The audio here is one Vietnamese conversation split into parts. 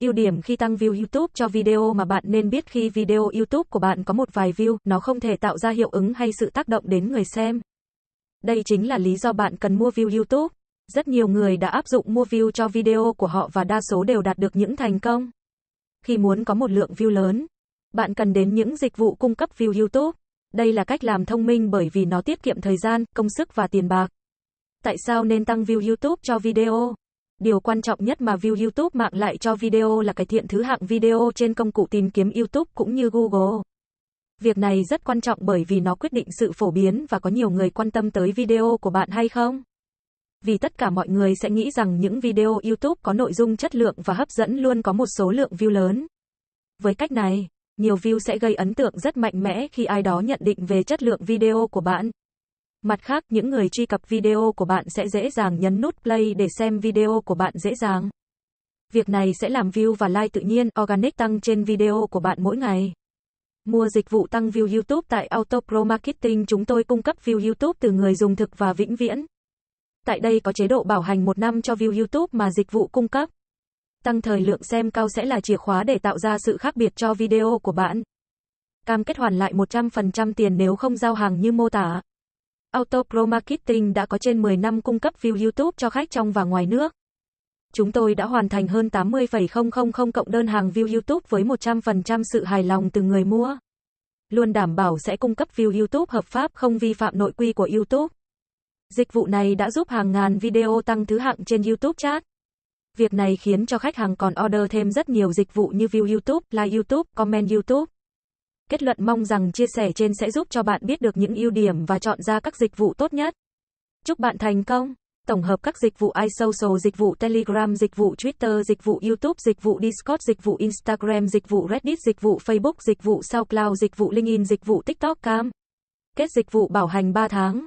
Ưu điểm khi tăng view YouTube cho video mà bạn nên biết khi video YouTube của bạn có một vài view, nó không thể tạo ra hiệu ứng hay sự tác động đến người xem. Đây chính là lý do bạn cần mua view YouTube. Rất nhiều người đã áp dụng mua view cho video của họ và đa số đều đạt được những thành công. Khi muốn có một lượng view lớn, bạn cần đến những dịch vụ cung cấp view YouTube. Đây là cách làm thông minh bởi vì nó tiết kiệm thời gian, công sức và tiền bạc. Tại sao nên tăng view YouTube cho video? Điều quan trọng nhất mà view YouTube mạng lại cho video là cải thiện thứ hạng video trên công cụ tìm kiếm YouTube cũng như Google. Việc này rất quan trọng bởi vì nó quyết định sự phổ biến và có nhiều người quan tâm tới video của bạn hay không. Vì tất cả mọi người sẽ nghĩ rằng những video YouTube có nội dung chất lượng và hấp dẫn luôn có một số lượng view lớn. Với cách này, nhiều view sẽ gây ấn tượng rất mạnh mẽ khi ai đó nhận định về chất lượng video của bạn. Mặt khác, những người truy cập video của bạn sẽ dễ dàng nhấn nút play để xem video của bạn dễ dàng. Việc này sẽ làm view và like tự nhiên organic tăng trên video của bạn mỗi ngày. Mua dịch vụ tăng view YouTube tại Auto Pro Marketing chúng tôi cung cấp view YouTube từ người dùng thực và vĩnh viễn. Tại đây có chế độ bảo hành một năm cho view YouTube mà dịch vụ cung cấp. Tăng thời lượng xem cao sẽ là chìa khóa để tạo ra sự khác biệt cho video của bạn. Cam kết hoàn lại 100% tiền nếu không giao hàng như mô tả. Auto Pro Marketing đã có trên 10 năm cung cấp view YouTube cho khách trong và ngoài nước. Chúng tôi đã hoàn thành hơn 80,000 cộng đơn hàng view YouTube với 100% sự hài lòng từ người mua. Luôn đảm bảo sẽ cung cấp view YouTube hợp pháp không vi phạm nội quy của YouTube. Dịch vụ này đã giúp hàng ngàn video tăng thứ hạng trên YouTube chat. Việc này khiến cho khách hàng còn order thêm rất nhiều dịch vụ như view YouTube, like YouTube, comment YouTube. Kết luận mong rằng chia sẻ trên sẽ giúp cho bạn biết được những ưu điểm và chọn ra các dịch vụ tốt nhất. Chúc bạn thành công! Tổng hợp các dịch vụ iSocial, dịch vụ Telegram, dịch vụ Twitter, dịch vụ YouTube, dịch vụ Discord, dịch vụ Instagram, dịch vụ Reddit, dịch vụ Facebook, dịch vụ SoundCloud, dịch vụ LinkedIn, dịch vụ TikTok Cam. Kết dịch vụ bảo hành 3 tháng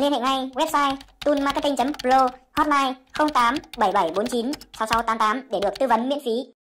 Liên hệ ngay website toolmarketing.pro hotline 08 7749 6688 để được tư vấn miễn phí.